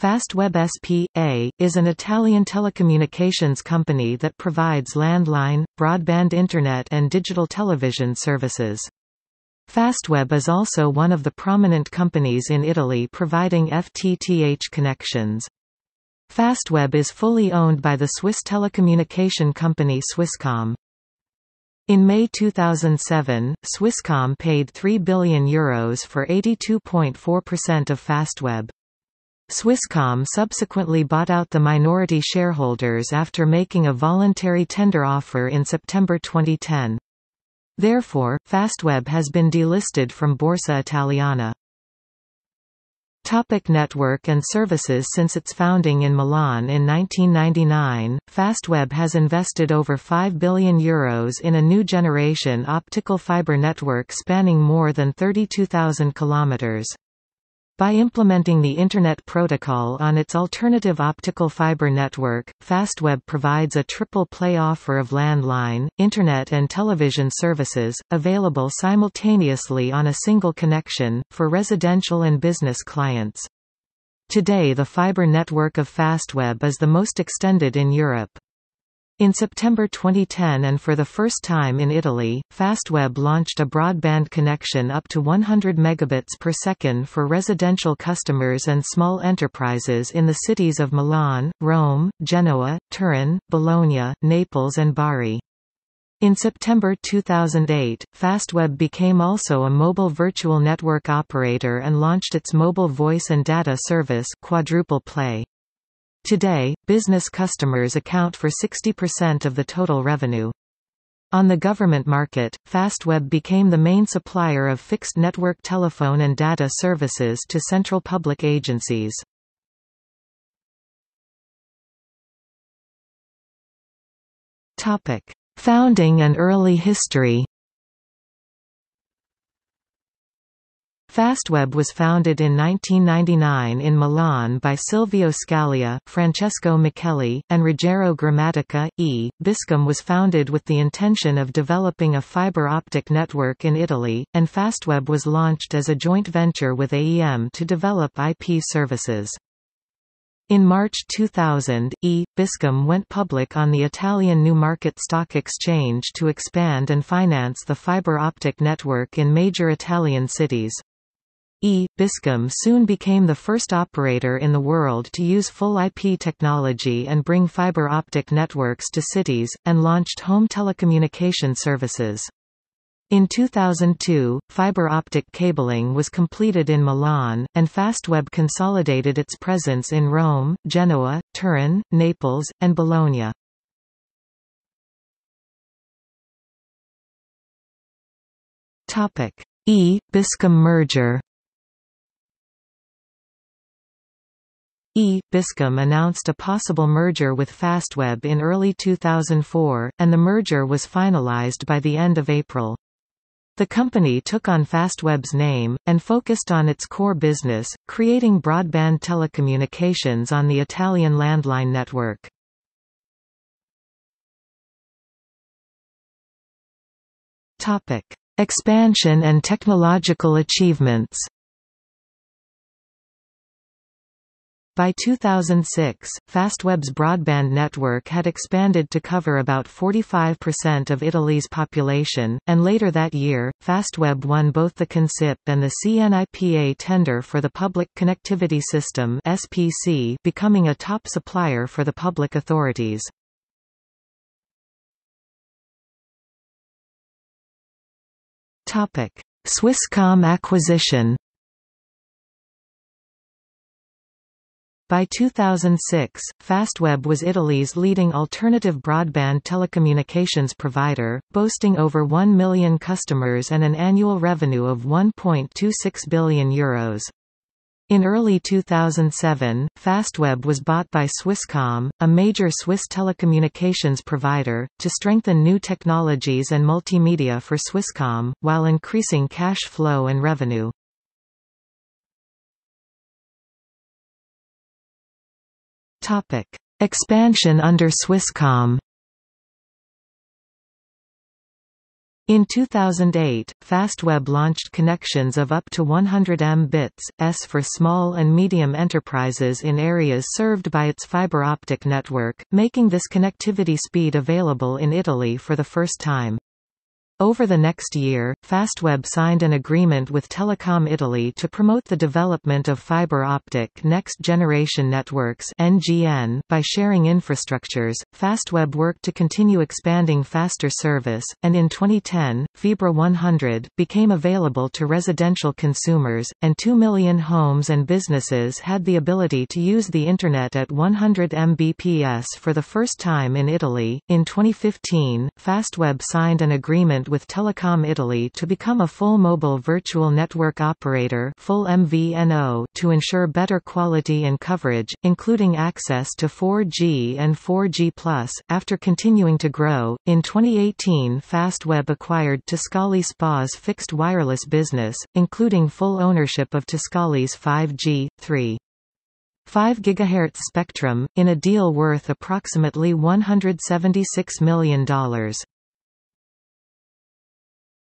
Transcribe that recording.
Fastweb SPA, is an Italian telecommunications company that provides landline, broadband internet and digital television services. Fastweb is also one of the prominent companies in Italy providing FTTH connections. Fastweb is fully owned by the Swiss telecommunication company Swisscom. In May 2007, Swisscom paid €3 billion Euros for 82.4% of Fastweb. Swisscom subsequently bought out the minority shareholders after making a voluntary tender offer in September 2010. Therefore, Fastweb has been delisted from Borsa Italiana. Topic network and services Since its founding in Milan in 1999, Fastweb has invested over €5 billion Euros in a new generation optical fibre network spanning more than 32,000 kilometres. By implementing the Internet Protocol on its alternative optical fiber network, FastWeb provides a triple play offer of landline, Internet and television services, available simultaneously on a single connection, for residential and business clients. Today the fiber network of FastWeb is the most extended in Europe. In September 2010 and for the first time in Italy, Fastweb launched a broadband connection up to 100 megabits per second for residential customers and small enterprises in the cities of Milan, Rome, Genoa, Turin, Bologna, Naples and Bari. In September 2008, Fastweb became also a mobile virtual network operator and launched its mobile voice and data service Quadruple Play. Today, business customers account for 60% of the total revenue. On the government market, Fastweb became the main supplier of fixed network telephone and data services to central public agencies. Topic: Founding and early history. Fastweb was founded in 1999 in Milan by Silvio Scalia, Francesco Micheli, and Ruggero Grammatica. E. Biscom was founded with the intention of developing a fiber optic network in Italy, and Fastweb was launched as a joint venture with AEM to develop IP services. In March 2000, E. Biscom went public on the Italian New Market Stock Exchange to expand and finance the fiber optic network in major Italian cities. E. Biscom soon became the first operator in the world to use full IP technology and bring fiber optic networks to cities, and launched home telecommunication services. In 2002, fiber optic cabling was completed in Milan, and Fastweb consolidated its presence in Rome, Genoa, Turin, Naples, and Bologna. E. Biscom merger E. Biscom announced a possible merger with Fastweb in early 2004, and the merger was finalized by the end of April. The company took on Fastweb's name, and focused on its core business, creating broadband telecommunications on the Italian landline network. Expansion and technological achievements By 2006, Fastweb's broadband network had expanded to cover about 45% of Italy's population, and later that year, Fastweb won both the Consip and the CNIPA tender for the Public Connectivity System (SPC), becoming a top supplier for the public authorities. Topic: Swisscom acquisition. By 2006, Fastweb was Italy's leading alternative broadband telecommunications provider, boasting over 1 million customers and an annual revenue of €1.26 billion. In early 2007, Fastweb was bought by Swisscom, a major Swiss telecommunications provider, to strengthen new technologies and multimedia for Swisscom, while increasing cash flow and revenue. Topic. Expansion under Swisscom In 2008, FastWeb launched connections of up to 100 mbits, s for small and medium enterprises in areas served by its fiber optic network, making this connectivity speed available in Italy for the first time. Over the next year, Fastweb signed an agreement with Telecom Italy to promote the development of fiber optic next generation networks (NGN) by sharing infrastructures. Fastweb worked to continue expanding faster service, and in 2010, Fibra 100 became available to residential consumers, and 2 million homes and businesses had the ability to use the internet at 100 Mbps for the first time in Italy. In 2015, Fastweb signed an agreement with Telecom Italy to become a full mobile virtual network operator full MVNO to ensure better quality and coverage, including access to 4G and 4G+, after continuing to grow. In 2018 Fastweb acquired Tiscali Spa's fixed wireless business, including full ownership of Tiscali's 5G, 3. 5 GHz spectrum, in a deal worth approximately $176 million.